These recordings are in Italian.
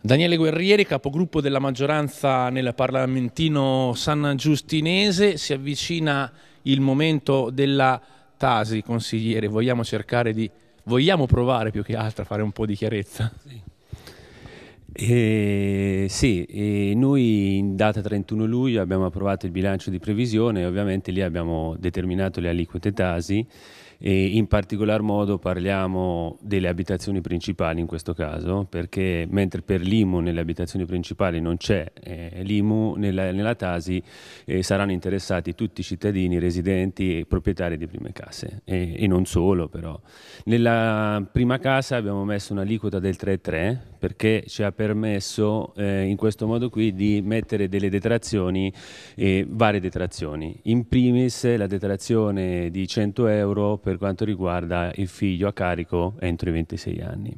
Daniele Guerrieri, capogruppo della maggioranza nel parlamentino San Giustinese, si avvicina il momento della Tasi, consigliere, vogliamo cercare di, vogliamo provare più che altro a fare un po' di chiarezza? Sì, eh, sì eh, noi in data 31 luglio abbiamo approvato il bilancio di previsione e ovviamente lì abbiamo determinato le aliquote Tasi e in particolar modo parliamo delle abitazioni principali in questo caso, perché mentre per l'IMU nelle abitazioni principali non c'è eh, l'IMU, nella, nella Tasi eh, saranno interessati tutti i cittadini residenti e proprietari di prime case e, e non solo però. Nella prima casa abbiamo messo un'aliquota del 3,3 perché ci ha permesso eh, in questo modo qui di mettere delle detrazioni, varie detrazioni. In primis la detrazione di 100 euro per quanto riguarda il figlio a carico entro i 26 anni.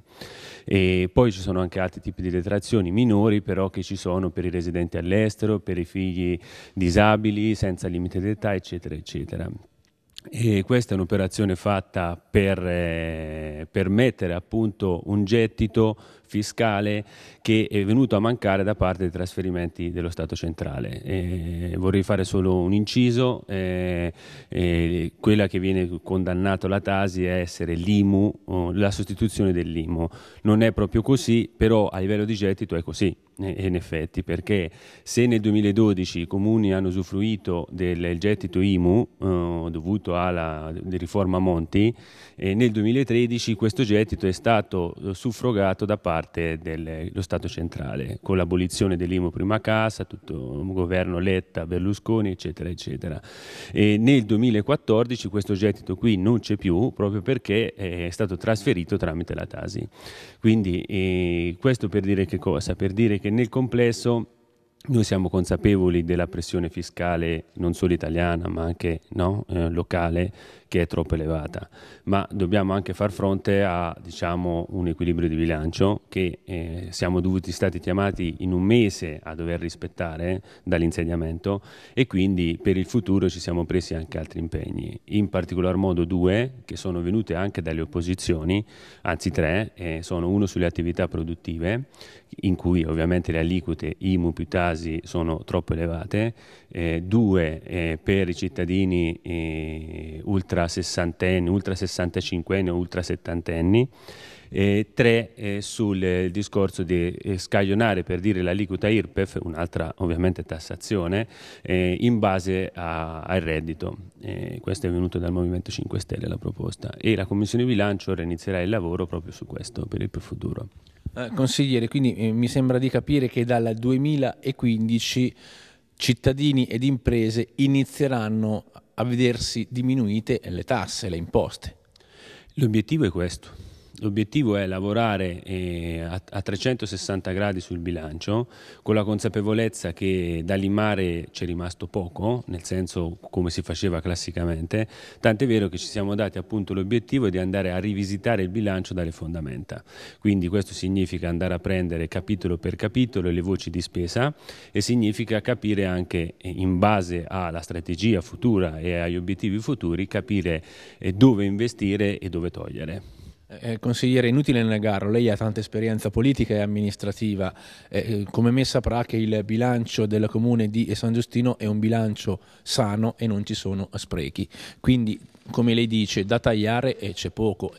E poi ci sono anche altri tipi di detrazioni minori però che ci sono per i residenti all'estero, per i figli disabili, senza limite d'età, eccetera, eccetera. E questa è un'operazione fatta per eh, permettere appunto un gettito fiscale che è venuto a mancare da parte dei trasferimenti dello Stato centrale. E vorrei fare solo un inciso, eh, eh, quella che viene condannata la Tasi è essere l'IMU, la sostituzione dell'IMU. Non è proprio così, però a livello di gettito è così in effetti, perché se nel 2012 i comuni hanno usufruito del gettito IMU eh, dovuto alla riforma Monti, eh, nel 2013 questo gettito è stato eh, suffrogato da parte dello Stato centrale, con l'abolizione dell'IMU prima casa, tutto il governo Letta, Berlusconi, eccetera, eccetera. E nel 2014 questo gettito qui non c'è più proprio perché è stato trasferito tramite la Tasi. Quindi eh, questo per dire che cosa? Per dire che perché nel complesso noi siamo consapevoli della pressione fiscale non solo italiana ma anche no, eh, locale che è troppo elevata, ma dobbiamo anche far fronte a diciamo, un equilibrio di bilancio che eh, siamo dovuti, stati chiamati in un mese a dover rispettare dall'insediamento e quindi per il futuro ci siamo presi anche altri impegni, in particolar modo due che sono venute anche dalle opposizioni, anzi tre, eh, sono uno sulle attività produttive in cui ovviamente le aliquote IMU più TASI sono troppo elevate, eh, due eh, per i cittadini eh, ultra ultra sessantenni, ultra sessantacinquenni o ultra settantenni, E tre eh, sul eh, discorso di eh, scaglionare per dire l'aliquota IRPEF, un'altra ovviamente tassazione, eh, in base a, al reddito. Eh, questo è venuto dal Movimento 5 Stelle la proposta e la Commissione bilancio ora inizierà il lavoro proprio su questo per il futuro. consigliere, quindi mi sembra di capire che dal 2015 cittadini ed imprese inizieranno a vedersi diminuite le tasse, le imposte. L'obiettivo è questo. L'obiettivo è lavorare eh, a, a 360 gradi sul bilancio con la consapevolezza che da limare c'è rimasto poco, nel senso come si faceva classicamente, tant'è vero che ci siamo dati appunto l'obiettivo di andare a rivisitare il bilancio dalle fondamenta. Quindi questo significa andare a prendere capitolo per capitolo le voci di spesa e significa capire anche eh, in base alla strategia futura e agli obiettivi futuri capire eh, dove investire e dove togliere. Eh, eh, consigliere, inutile negarlo, lei ha tanta esperienza politica e amministrativa. Eh, eh, come me saprà che il bilancio del comune di San Giustino è un bilancio sano e non ci sono sprechi. Quindi, come lei dice, da tagliare eh, c'è poco.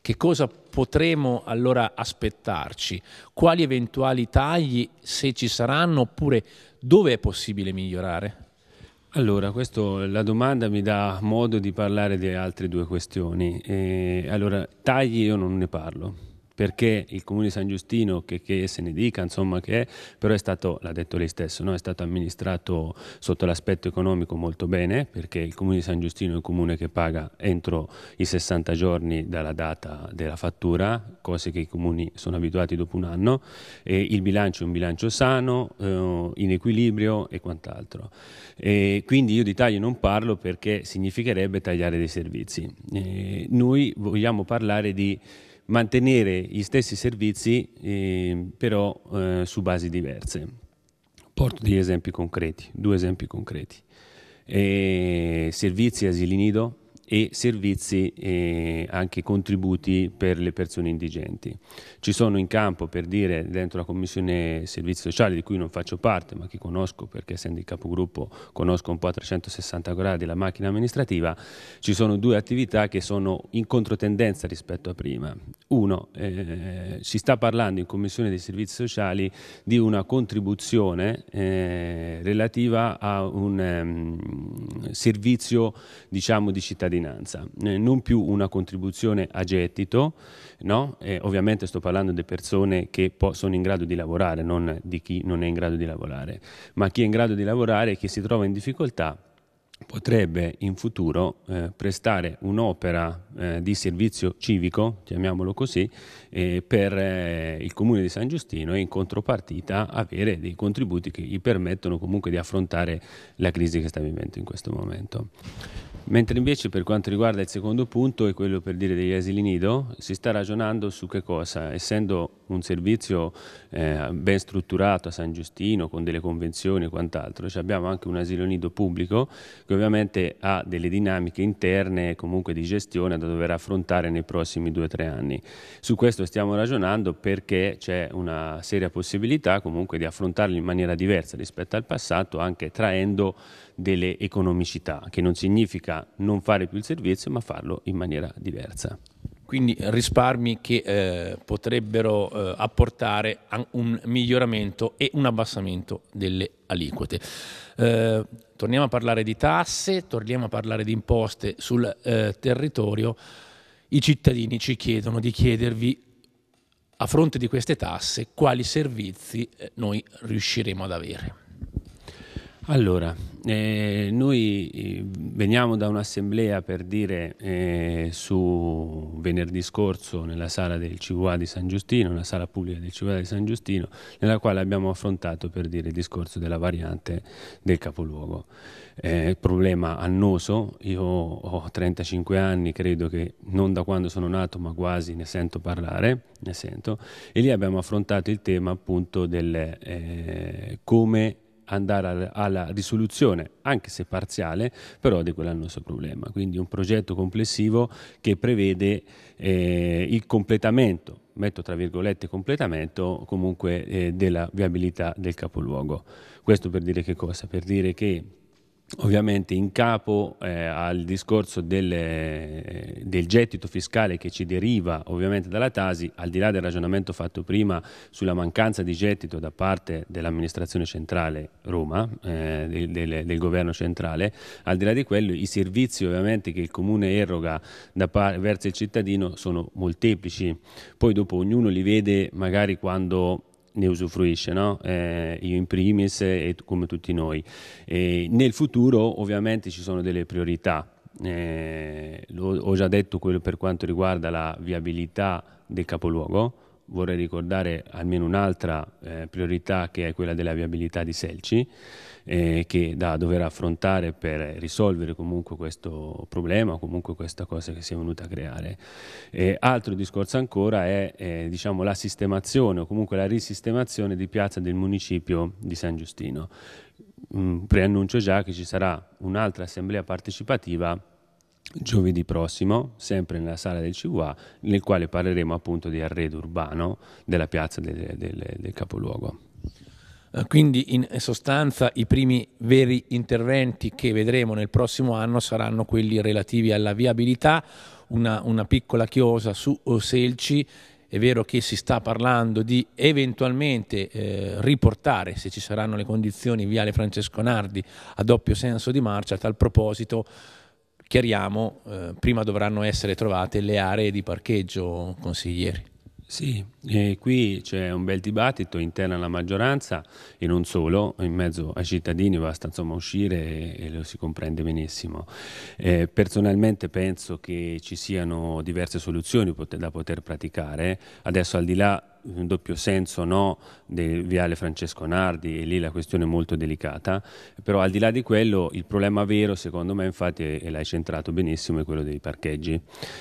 Che cosa potremo allora aspettarci? Quali eventuali tagli, se ci saranno, oppure dove è possibile migliorare? Allora, questo, la domanda mi dà modo di parlare di altre due questioni. E allora, tagli io non ne parlo, perché il comune di San Giustino, che, che, se ne dica, insomma, che è, però è stato, l'ha detto lei stesso, no? è stato amministrato sotto l'aspetto economico molto bene, perché il comune di San Giustino è un comune che paga entro i 60 giorni dalla data della fattura, cose che i comuni sono abituati dopo un anno, e il bilancio è un bilancio sano, eh, in equilibrio e quant'altro. E quindi io di tagli non parlo perché significherebbe tagliare dei servizi. E eh, noi vogliamo parlare di mantenere gli stessi servizi eh, però eh, su basi diverse. Porto degli esempi concreti, due esempi concreti. Eh, servizi asili nido, e servizi e eh, anche contributi per le persone indigenti. Ci sono in campo, per dire, dentro la Commissione Servizi Sociali, di cui non faccio parte, ma che conosco perché essendo il capogruppo conosco un po' a 360 gradi la macchina amministrativa, ci sono due attività che sono in controtendenza rispetto a prima. Uno, eh, si sta parlando in Commissione dei Servizi Sociali di una contribuzione eh, relativa a un um, servizio diciamo, di cittadinanza cittadinanza, eh, non più una contribuzione a gettito, no? eh, ovviamente sto parlando di persone che sono in grado di lavorare, non di chi non è in grado di lavorare, ma chi è in grado di lavorare e chi si trova in difficoltà potrebbe in futuro eh, prestare un'opera eh, di servizio civico, chiamiamolo così, eh, per eh, il comune di San Giustino e in contropartita avere dei contributi che gli permettono comunque di affrontare la crisi che sta vivendo in questo momento. Mentre invece per quanto riguarda il secondo punto, e quello per dire degli asili nido, si sta ragionando su che cosa, essendo un servizio eh, ben strutturato a San Giustino, con delle convenzioni e quant'altro, cioè abbiamo anche un asilo nido pubblico che ovviamente ha delle dinamiche interne comunque di gestione da dover affrontare nei prossimi due o tre anni. Su questo stiamo ragionando perché c'è una seria possibilità comunque di affrontarlo in maniera diversa rispetto al passato, anche traendo delle economicità, che non significa non fare più il servizio, ma farlo in maniera diversa. Quindi risparmi che eh, potrebbero eh, apportare un miglioramento e un abbassamento delle aliquote. Eh, torniamo a parlare di tasse, torniamo a parlare di imposte sul eh, territorio. I cittadini ci chiedono di chiedervi a fronte di queste tasse quali servizi eh, noi riusciremo ad avere. Allora, eh, noi eh, veniamo da un'assemblea per dire eh, su venerdì scorso nella sala del CVA di San Giustino, una sala pubblica del CVA di San Giustino, nella quale abbiamo affrontato per dire il discorso della variante del capoluogo. Eh, problema annoso, io ho 35 anni, credo che non da quando sono nato ma quasi ne sento parlare, ne sento, e lì abbiamo affrontato il tema appunto del eh, come andare alla risoluzione, anche se parziale, però di quell'annoso problema. Quindi un progetto complessivo che prevede eh, il completamento, metto tra virgolette completamento, comunque eh, della viabilità del capoluogo. Questo per dire che cosa? Per dire che ovviamente in capo eh, al discorso del, del, gettito fiscale che ci deriva ovviamente dalla Tasi, al di là del ragionamento fatto prima sulla mancanza di gettito da parte dell'amministrazione centrale Roma, eh, del, del, del, governo centrale, al di là di quello i servizi ovviamente che il comune eroga verso il cittadino sono molteplici, poi dopo ognuno li vede magari quando ne usufruisce, no? eh, io in primis e come tutti noi. E nel futuro ovviamente ci sono delle priorità, eh, ho già detto quello per quanto riguarda la viabilità del capoluogo, vorrei ricordare almeno un'altra eh, priorità che è quella della viabilità di Selci, eh, che da dover affrontare per risolvere comunque questo problema, comunque questa cosa che si è venuta a creare. Eh, altro discorso ancora è eh, diciamo, la sistemazione o comunque la risistemazione di piazza del municipio di San Giustino. Mm, preannuncio già che ci sarà un'altra assemblea partecipativa giovedì prossimo, sempre nella sala del CVA, nel quale parleremo appunto di arredo urbano della piazza del, del, del capoluogo. Eh, quindi in sostanza i primi veri interventi che vedremo nel prossimo anno saranno quelli relativi alla viabilità, una, una piccola chiosa su eh, Selci è vero che si sta parlando di eventualmente eh, riportare, se ci saranno le condizioni, Viale Francesco Nardi a doppio senso di marcia. A tal proposito chiariamo, eh, prima dovranno essere trovate le aree di parcheggio, consiglieri. Sì, e qui c'è un bel dibattito interno alla maggioranza e non solo, in mezzo ai cittadini basta insomma uscire e, e lo si comprende benissimo. Eh, personalmente penso che ci siano diverse soluzioni pot- da poter praticare, adesso al di là in doppio senso no, del viale Francesco Nardi e lì la questione è molto delicata, però al di là di quello il problema vero secondo me infatti, e l'hai centrato benissimo, è quello dei parcheggi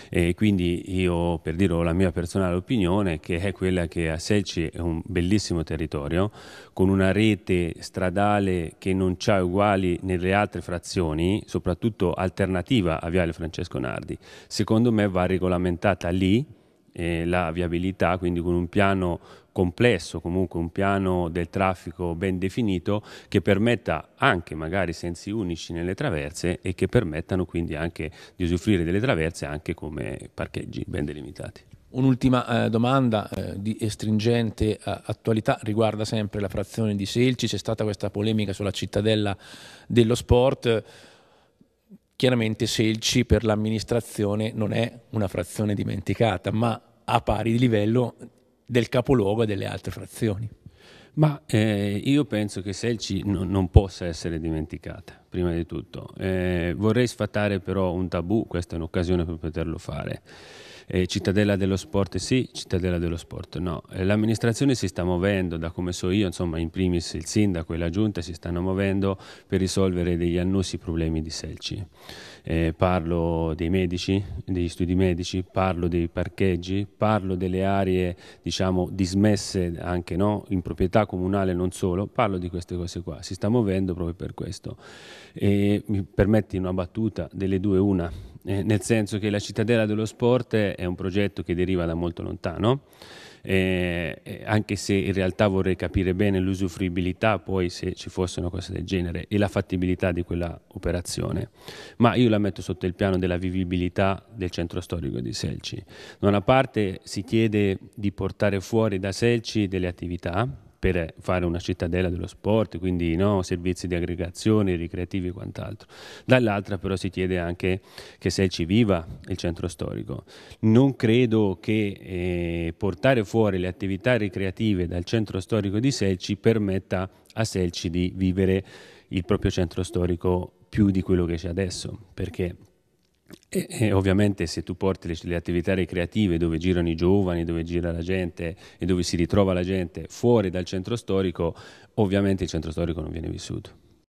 e quindi io per dire la mia personale opinione che è quella che a Selci è un bellissimo territorio con una rete stradale che non ha uguali nelle altre frazioni, soprattutto alternativa a viale Francesco Nardi, secondo me va regolamentata lì eh, la viabilità, quindi con un piano complesso, comunque un piano del traffico ben definito che permetta anche magari sensi unici nelle traverse e che permettano quindi anche di usufruire delle traverse anche come parcheggi ben delimitati. Un'ultima eh, domanda eh, di stringente eh, attualità riguarda sempre la frazione di Selci, c'è stata questa polemica sulla cittadella dello sport Chiaramente Selci per l'amministrazione non è una frazione dimenticata, ma a pari di livello del capoluogo e delle altre frazioni. Ma eh, io penso che Selci no, non possa essere dimenticata, prima di tutto. Eh, vorrei sfatare però un tabù, questa è un'occasione per poterlo fare. Eh, cittadella dello sport sì, cittadella dello sport no. Eh, l'amministrazione si sta muovendo, da come so io, insomma in primis il sindaco e la giunta si stanno muovendo per risolvere degli annosi problemi di Selci. Eh, parlo dei medici, degli studi medici, parlo dei parcheggi, parlo delle aree diciamo dismesse anche no, in proprietà comunale non solo, parlo di queste cose qua, si sta muovendo proprio per questo. E mi permetti una battuta delle due una eh, nel senso che la cittadella dello sport è un progetto che deriva da molto lontano. Eh, eh, anche se in realtà vorrei capire bene l'usufruibilità, poi se ci fosse una cosa del genere e la fattibilità di quella operazione. Ma io la metto sotto il piano della vivibilità del centro storico di Selci. Da una parte si chiede di portare fuori da Selci delle attività per fare una cittadella dello sport, quindi no, servizi di aggregazione, ricreativi e quant'altro. Dall'altra però si chiede anche che se ci viva il centro storico. Non credo che eh, portare fuori le attività ricreative dal centro storico di Selci permetta a Selci di vivere il proprio centro storico più di quello che c'è adesso, perché e, e, ovviamente se tu porti le, le, attività ricreative dove girano i giovani, dove gira la gente e dove si ritrova la gente fuori dal centro storico, ovviamente il centro storico non viene vissuto.